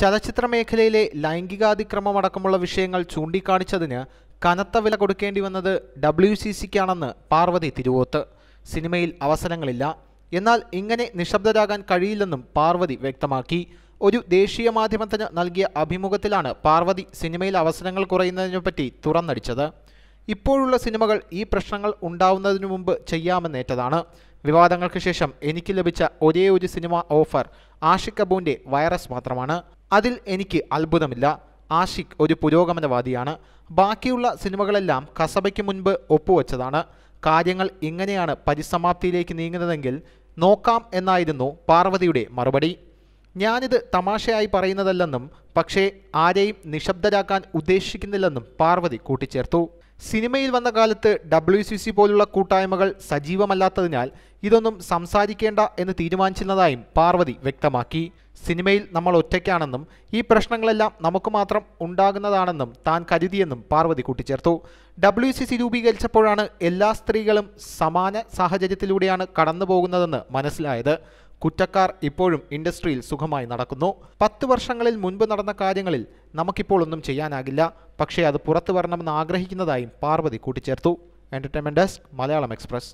ചലച്ചിത്ര മേഖലയിലെ ലൈംഗികാതിക്രമമടക്കമുള്ള വിഷയങ്ങൾ ചൂണ്ടിക്കാണിച്ചതിന് കനത്ത വില കൊടുക്കേണ്ടി വന്നത് ഡബ്ല്യു സി സിക്കാണെന്ന് പാർവതി തിരുവോത്ത് സിനിമയിൽ അവസരങ്ങളില്ല എന്നാൽ ഇങ്ങനെ നിശബ്ദരാകാൻ കഴിയില്ലെന്നും പാർവതി വ്യക്തമാക്കി ഒരു ദേശീയ മാധ്യമത്തിന് നൽകിയ അഭിമുഖത്തിലാണ് പാർവതി സിനിമയിൽ അവസരങ്ങൾ കുറയുന്നതിനെപ്പറ്റി തുറന്നടിച്ചത് ഇപ്പോഴുള്ള സിനിമകൾ ഈ പ്രശ്നങ്ങൾ ഉണ്ടാവുന്നതിനു മുമ്പ് ചെയ്യാമെന്നേറ്റതാണ് വിവാദങ്ങൾക്ക് ശേഷം എനിക്ക് ലഭിച്ച ഒരേ ഒരു സിനിമ ഓഫർ ആഷിഖ് കപൂറിൻ്റെ വൈറസ് മാത്രമാണ് അതിൽ എനിക്ക് അത്ഭുതമില്ല ആഷിഖ് ഒരു പുരോഗമനവാദിയാണ് ബാക്കിയുള്ള സിനിമകളെല്ലാം കസബയ്ക്ക് മുൻപ് ഒപ്പുവെച്ചതാണ് കാര്യങ്ങൾ ഇങ്ങനെയാണ് പരിസമാപ്തിയിലേക്ക് നീങ്ങുന്നതെങ്കിൽ നോക്കാം എന്നായിരുന്നു പാർവതിയുടെ മറുപടി ഞാനിത് തമാശയായി പറയുന്നതല്ലെന്നും പക്ഷേ ആരെയും നിശബ്ദരാക്കാൻ ഉദ്ദേശിക്കുന്നില്ലെന്നും പാർവതി കൂട്ടിച്ചേർത്തു സിനിമയിൽ വന്ന കാലത്ത് ഡബ്ല്യു സി സി പോലുള്ള കൂട്ടായ്മകൾ സജീവമല്ലാത്തതിനാൽ ഇതൊന്നും സംസാരിക്കേണ്ട എന്ന് തീരുമാനിച്ചിരുന്നതായും പാർവതി വ്യക്തമാക്കി സിനിമയിൽ നമ്മൾ ഒറ്റയ്ക്കാണെന്നും ഈ പ്രശ്നങ്ങളെല്ലാം നമുക്ക് മാത്രം ഉണ്ടാകുന്നതാണെന്നും താൻ കരുതിയെന്നും പാർവതി കൂട്ടിച്ചേർത്തു ഡബ്ല്യു സി സി രൂപീകരിച്ചപ്പോഴാണ് എല്ലാ സ്ത്രീകളും സമാന സാഹചര്യത്തിലൂടെയാണ് കടന്നു പോകുന്നതെന്ന് മനസ്സിലായത് കുറ്റക്കാർ ഇപ്പോഴും ഇൻഡസ്ട്രിയിൽ സുഖമായി നടക്കുന്നു പത്ത് വർഷങ്ങളിൽ മുൻപ് നടന്ന കാര്യങ്ങളിൽ നമുക്കിപ്പോൾ ഒന്നും ചെയ്യാനാകില്ല പക്ഷേ അത് പുറത്തു വരണമെന്ന് ആഗ്രഹിക്കുന്നതായും പാർവതി കൂട്ടിച്ചേർത്തു എൻ്റർടൈൻമെൻറ്റ് ഡെസ്ക് മലയാളം എക്സ്പ്രസ്